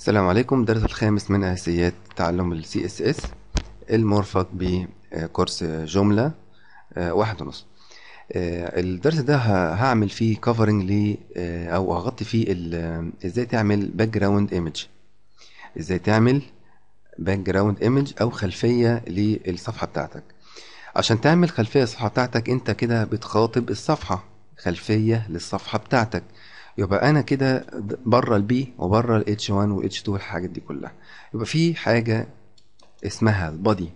السلام عليكم درس الخامس من أساسيات تعلم ال CSS المرفق بكورس جملة آه، واحد ونص آه، الدرس ده هعمل فيه كفرنج لي آه، أو هغطي فيه ازاي تعمل باك جراوند ايمج ازاي تعمل باك جراوند ايمج أو خلفية للصفحة بتاعتك عشان تعمل خلفية للصفحة بتاعتك أنت كده بتخاطب الصفحة خلفية للصفحة بتاعتك يبقى انا كده بره البي وبره الاتش 1 واتش 2 والحاجات دي كلها يبقى في حاجه اسمها البادي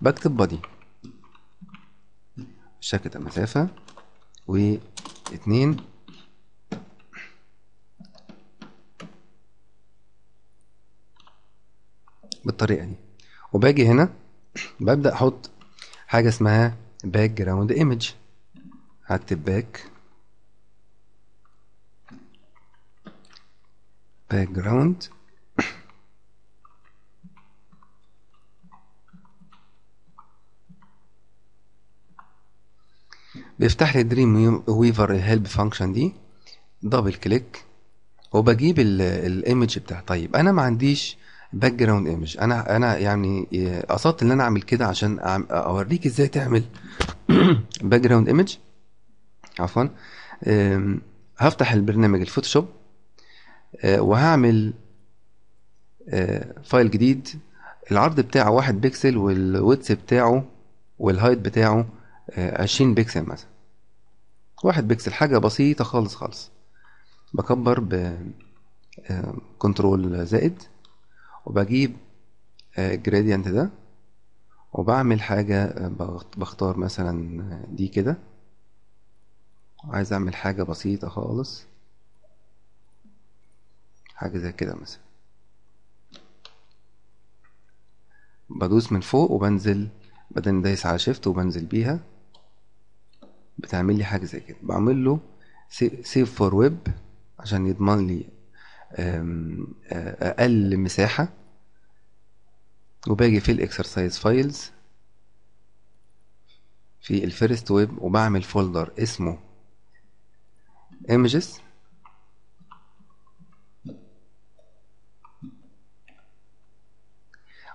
بكتب بادي شكل المسافه و 2 بالطريقه دي وباجي هنا ببدا احط حاجه اسمها باك جراوند ايمج هكتب باك background بيفتح لي دريم ويفر الهيلب فانكشن دي دبل كليك وبجيب الايمج بتاع طيب انا ما عنديش باك جراوند ايمج انا انا يعني قصدت ان انا اعمل كده عشان اوريك ازاي تعمل باك جراوند ايمج عفوا هفتح البرنامج الفوتوشوب آه، وهعمل آه، فايل جديد العرض بتاعه واحد بكسل والويتس بتاعه والهايت بتاعه آه، عشرين بكسل مثلا واحد بكسل حاجة بسيطة خالص خالص بكبر ب كنترول زائد وبجيب الجراديانت ده وبعمل حاجة بختار مثلا دي كده عايز اعمل حاجة بسيطة خالص حاجة زي كده مثلا بدوس من فوق وبنزل بعدين دايس على شيفت وبنزل بيها بتعمل لي حاجة زي كده بعمل له سيف فور ويب عشان يضمن لي أقل مساحة وباجي في الاكسرسايز فايلز في الفيرست ويب وبعمل فولدر اسمه images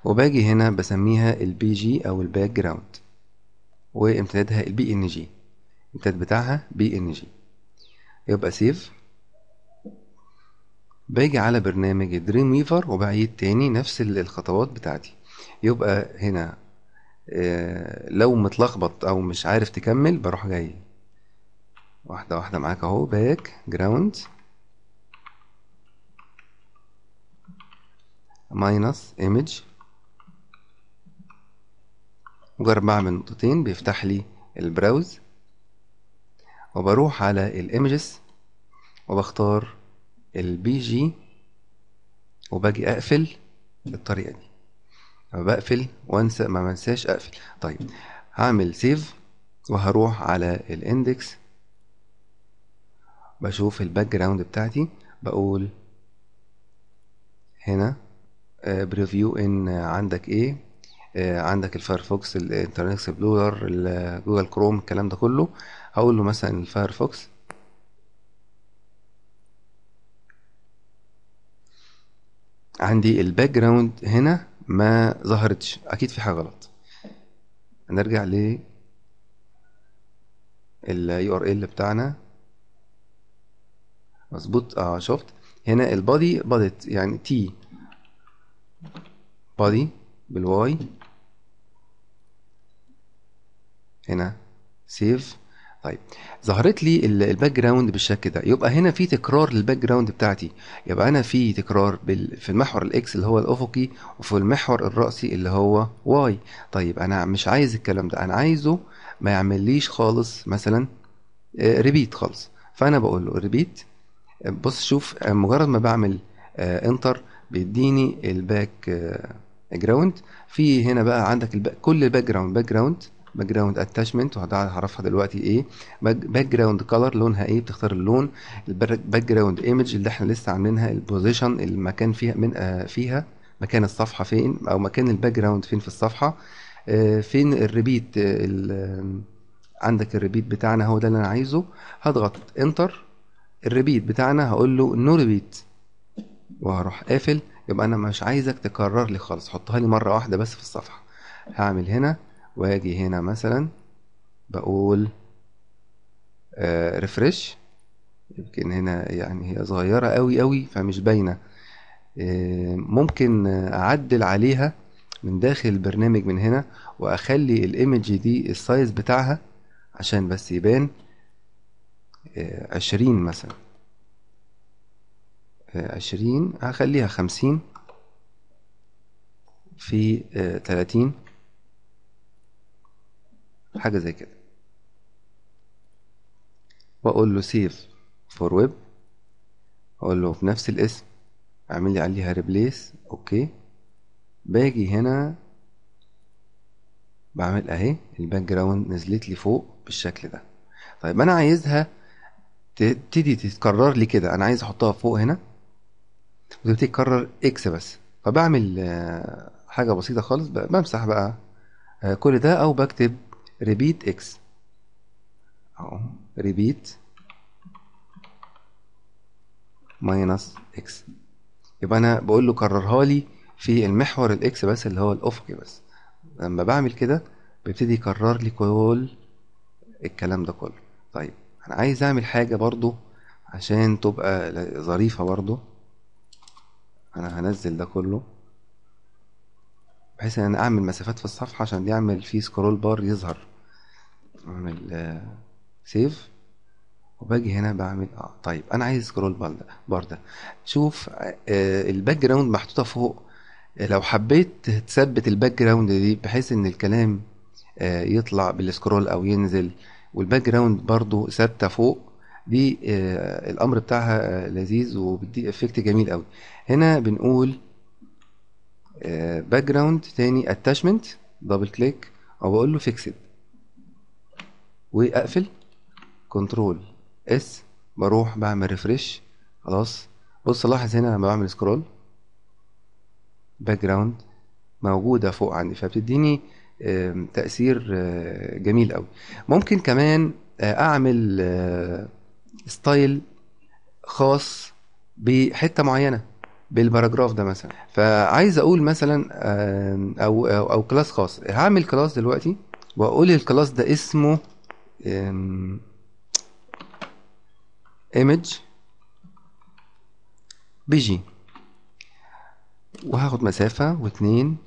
وباجي هنا بسميها البي جي أو الباك جراوند وامتدادها البي ان جي الامتداد بتاعها بي ان جي يبقى سيف باجي على برنامج دريم ويفر وبعيد تاني نفس الخطوات بتاعتي يبقى هنا آه، لو متلخبط او مش عارف تكمل بروح جاي واحده واحده معاك اهو باك جراوند ماينس ايمج مجرد ما اعمل نقطتين بيفتح لي البراوز وبروح على الايمجز وبختار البي جي وباجي اقفل بالطريقه دي بقفل وانسى ما منساش اقفل طيب هعمل سيف وهروح على الاندكس بشوف الباك جراوند بتاعتي بقول هنا بريفيو آه، ان عندك ايه آه، عندك الفايرفوكس الانترنت اكسبلورر جوجل كروم الكلام ده كله هقول له مثلا الفايرفوكس عندي الباك جراوند هنا ما ظهرتش اكيد في حاجه غلط هنرجع ل اليو ار ال بتاعنا مظبوط اه شفت هنا البادي بادت يعني تي بادي بالواي هنا سيف طيب ظهرت لي الباك جراوند بالشكل ده يبقى هنا في تكرار للباك جراوند بتاعتي يبقى انا في تكرار بال... في المحور الاكس اللي هو الافقي وفي المحور الراسي اللي هو واي طيب انا مش عايز الكلام ده انا عايزه ما يعمليش خالص مثلا ريبيت آه، خالص فانا بقول له ريبيت بص شوف آه، مجرد ما بعمل انتر آه، بيديني الباك جراوند في هنا بقى عندك الب... كل الباك جراوند باك جراوند باك جراوند اتاتشمنت وهعرفها دلوقتي ايه باك جراوند كلر لونها ايه بتختار اللون الباك جراوند ايمج اللي احنا لسه عاملينها البوزيشن المكان فيها من آه فيها مكان الصفحه فين او مكان الباك جراوند فين في الصفحه آه فين الريبيت آه،, آه عندك الريبيت بتاعنا هو ده اللي انا عايزه هضغط انتر الريبيت بتاعنا هقول له نو ريبيت وهروح قافل يبقى انا مش عايزك تكرر لي خالص حطها لي مره واحده بس في الصفحه هعمل هنا وهاجي هنا مثلا بقول ريفرش آه، يمكن هنا يعني هي صغيرة قوي قوي فمش باينة آه، ممكن أعدل عليها من داخل البرنامج من هنا وأخلي الإيمج دي السايز بتاعها عشان بس يبان آه، عشرين مثلا عشرين هخليها خمسين في تلاتين حاجة زي كده وأقول له سيف فور ويب أقول له في نفس الاسم أعمل لي عليها ريبليس أوكي باجي هنا بعمل أهي الباك جراوند نزلت لي فوق بالشكل ده طيب أنا عايزها تبتدي تتكرر لي كده أنا عايز أحطها فوق هنا وتبتدي تكرر إكس بس فبعمل آه، حاجة بسيطة خالص بمسح بقى آه، كل ده أو بكتب ريبيت اكس اهو ريبيت ماينص اكس يبقى انا بقول له كررها لي في المحور الاكس بس اللي هو الافقي بس لما بعمل كده بيبتدي يكرر لي كل الكلام ده كله طيب انا عايز اعمل حاجه برضو عشان تبقى ظريفه برضو انا هنزل ده كله بحيث ان انا اعمل مسافات في الصفحه عشان يعمل فيه سكرول بار يظهر اعمل سيف وباجي هنا بعمل اه طيب انا عايز سكرول بار ده شوف آه، الباك جراوند محطوطه فوق لو حبيت تثبت الباك جراوند دي بحيث ان الكلام آه، يطلع بالسكرول او ينزل والباك جراوند برضو ثابته فوق دي آه، الامر بتاعها لذيذ وبتدي افكت جميل قوي هنا بنقول باك جراوند تاني اتاشمنت دبل كليك او بقول له فيكسد واقفل كنترول اس بروح بعمل ريفرش خلاص بص لاحظ هنا لما بعمل سكرول باك جراوند موجوده فوق عندي فبتديني تاثير آه، جميل قوي ممكن كمان آه، اعمل ستايل آه، خاص بحته معينه بالباراجراف ده مثلا فعايز اقول مثلا او او, أو كلاس خاص هعمل كلاس دلوقتي واقول الكلاس ده اسمه image بيجي وهاخد مسافة واتنين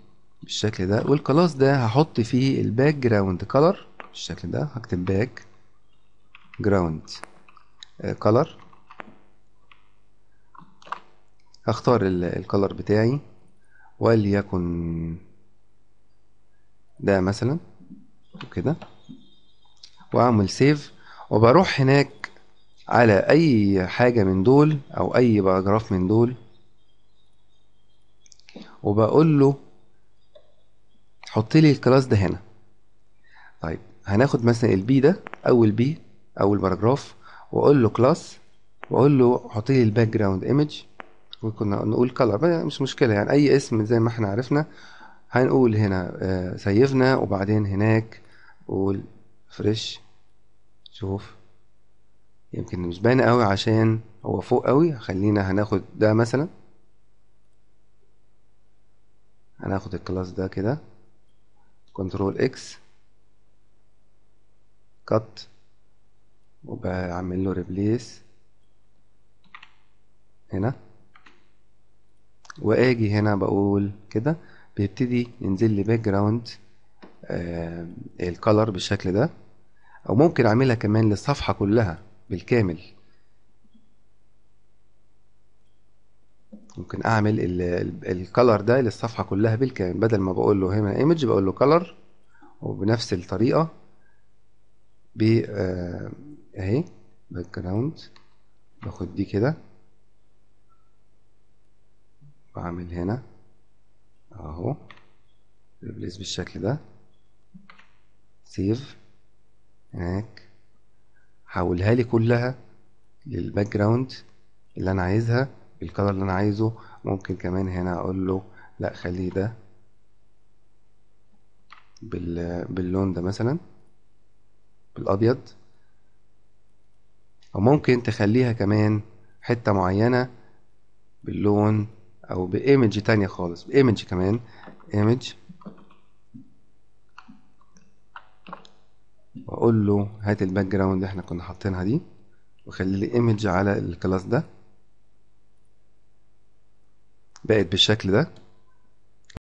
بالشكل ده والكلاس ده هحط فيه الباك جراوند كولر بالشكل ده هكتب باك جراوند كولر هختار الكولر بتاعي وليكن ده مثلا وكده واعمل سيف وبروح هناك على اي حاجة من دول او اي باراجراف من دول وبقول له حط لي الكلاس ده هنا طيب هناخد مثلا البي ده اول بي اول باراجراف واقول له كلاس واقول له حط لي الباك جراوند ايمج وكنا نقول كلر مش مشكله يعني اي اسم زي ما احنا عرفنا هنقول هنا آه، سيفنا وبعدين هناك قول فريش شوف يمكن مش باين قوي عشان هو فوق قوي خلينا هناخد ده مثلا هناخد الكلاس ده كده كنترول اكس كات وبعمل له ريبليس هنا واجي هنا بقول كده بيبتدي ينزل لي باك جراوند الكلر بالشكل ده او ممكن اعملها كمان للصفحه كلها بالكامل ممكن اعمل الكلر ده للصفحه كلها بالكامل بدل ما بقول له هنا ايمج بقول له كلر وبنفس الطريقه ب آه، اهي باك جراوند باخد دي كده بعمل هنا اهو ريبليس بالشكل ده سيف هناك حولها لي كلها للباك جراوند اللي انا عايزها بالكلر اللي انا عايزه ممكن كمان هنا اقول له لا خليه ده بال... باللون ده مثلا بالابيض او ممكن تخليها كمان حتة معينة باللون او بايمج تانية خالص بايمج كمان ايمج واقول له هات الباك جراوند اللي احنا كنا حاطينها دي وخلي لي ايمج على الكلاس ده بقت بالشكل ده